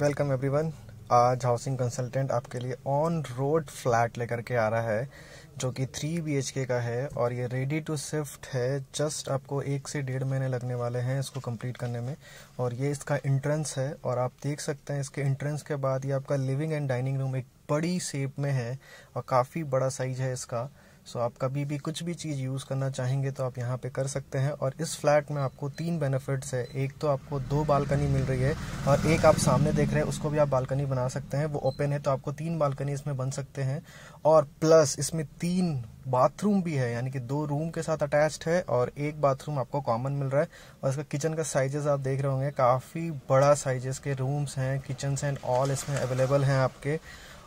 welcome everyone आज housing consultant आपके लिए ऑन रोड फ्लैट लेकर के आ रहा है जो कि थ्री बी का है और ये रेडी टू शिफ्ट है जस्ट आपको एक से डेढ़ महीने लगने वाले हैं इसको कंप्लीट करने में और ये इसका इंट्रेंस है और आप देख सकते हैं इसके इंट्रेंस के बाद ये आपका लिविंग एंड डाइनिंग रूम एक बड़ी शेप में है और काफ़ी बड़ा साइज है इसका सो आप कभी भी कुछ भी चीज़ यूज़ करना चाहेंगे तो आप यहाँ पे कर सकते हैं और इस फ्लैट में आपको तीन बेनिफिट्स है एक तो आपको दो बालकनी मिल रही है और एक आप सामने देख रहे हैं उसको भी आप बालकनी बना सकते हैं वो ओपन है तो आपको तीन बालकनी इसमें बन सकते हैं और प्लस इसमें तीन बाथरूम भी है यानी कि दो रूम के साथ अटैच्ड है और एक बाथरूम आपको कॉमन मिल रहा है और इसका किचन का साइजेस आप देख रहे होंगे काफ़ी बड़ा साइजेस के रूम्स हैं किचन्स एंड ऑल इसमें अवेलेबल हैं आपके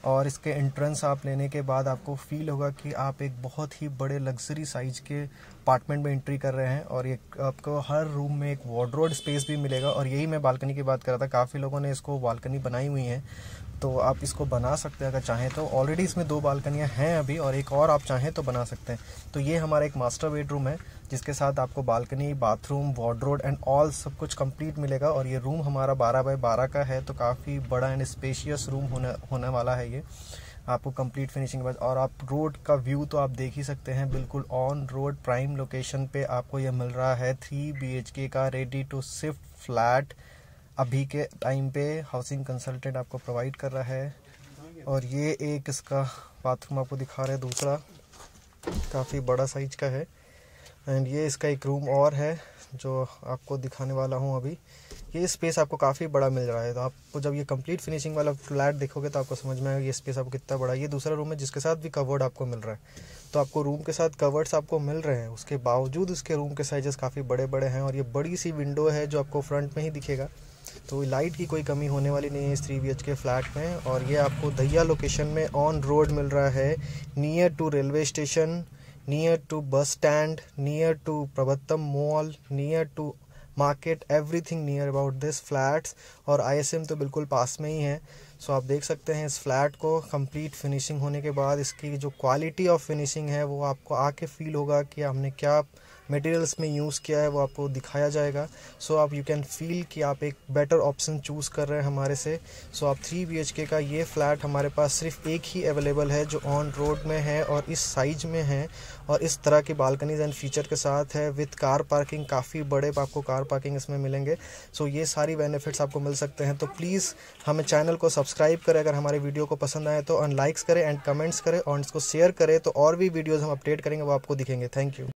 और इसके एंट्रेंस आप लेने के बाद आपको फील होगा कि आप एक बहुत ही बड़े लग्जरी साइज के अपार्टमेंट में एंट्री कर रहे हैं और ये आपको हर रूम में एक वार्ड्रोड स्पेस भी मिलेगा और यही मैं बालकनी की बात कर रहा था काफ़ी लोगों ने इसको बालकनी बनाई हुई है तो आप इसको बना सकते हैं अगर चाहें तो ऑलरेडी इसमें दो बालकनियाँ हैं अभी और एक और आप चाहें तो बना सकते हैं तो ये हमारा एक मास्टर बेडरूम है जिसके साथ आपको balcony bathroom wardrobe and all सब कुछ कंप्लीट मिलेगा और ये रूम हमारा 12 बाय 12 का है तो काफ़ी बड़ा एंड स्पेशियस रूम होने होने वाला है ये आपको कंप्लीट फिनिशिंग के बाद और आप रोड का व्यू तो आप देख ही सकते हैं बिल्कुल ऑन रोड प्राइम लोकेशन पे आपको यह मिल रहा है थ्री बी का रेडी टू शिफ्ट फ्लैट अभी के टाइम पे हाउसिंग कंसल्टेंट आपको प्रोवाइड कर रहा है और ये एक इसका बाथरूम आपको दिखा रहा है दूसरा काफ़ी बड़ा साइज का है एंड ये इसका एक रूम और है जो आपको दिखाने वाला हूँ अभी ये स्पेस आपको काफ़ी बड़ा मिल रहा है तो आपको जब ये कंप्लीट फिनिशिंग वाला फ्लैट देखोगे तो आपको समझ में आएगा ये स्पेस आपको कितना बड़ा है ये दूसरा रूम है जिसके साथ भी कवर्ड आपको मिल रहा है तो आपको रूम के साथ कवर्ड्स आपको मिल रहे हैं उसके बावजूद उसके रूम के साइजेस काफ़ी बड़े बड़े हैं और ये बड़ी सी विंडो है जो आपको फ्रंट में ही दिखेगा तो लाइट की कोई कमी होने वाली नहीं है इस थ्री बी के फ्लैट में और ये आपको दहिया लोकेशन में ऑन रोड मिल रहा है near to railway station near to bus stand near to प्रबत्तम mall near to market everything near about this flats और आई एस एम तो बिल्कुल पास में ही है सो so, आप देख सकते हैं इस फ्लैट को कम्प्लीट फिनिशिंग होने के बाद इसकी जो क्वालिटी ऑफ फिनिशिंग है वो आपको आके फील होगा कि हमने क्या मटेरियल्स में यूज़ किया है वो आपको दिखाया जाएगा सो आप यू कैन फील कि आप एक बेटर ऑप्शन चूज़ कर रहे हैं हमारे से सो आप थ्री बी एच के का ये फ्लैट हमारे पास सिर्फ एक ही अवेलेबल है जो ऑन रोड में है और इस साइज में है और इस तरह की बालकनीज एंड फीचर के साथ है विथ कार पार्किंग काफ़ी बड़े आपको कार पार्किंग इसमें मिलेंगे सो ये सारी बेनिफिट्स आपको मिल सकते हैं तो प्लीज़ हमें चैनल को सब्सक्राइब करें अगर हमारे वीडियो को पसंद आए तो अन लाइक्स करें एंड कमेंट्स करें और इसको शेयर करें तो और भी वीडियोज़ हम अपडेट करेंगे वो आपको दिखेंगे थैंक यू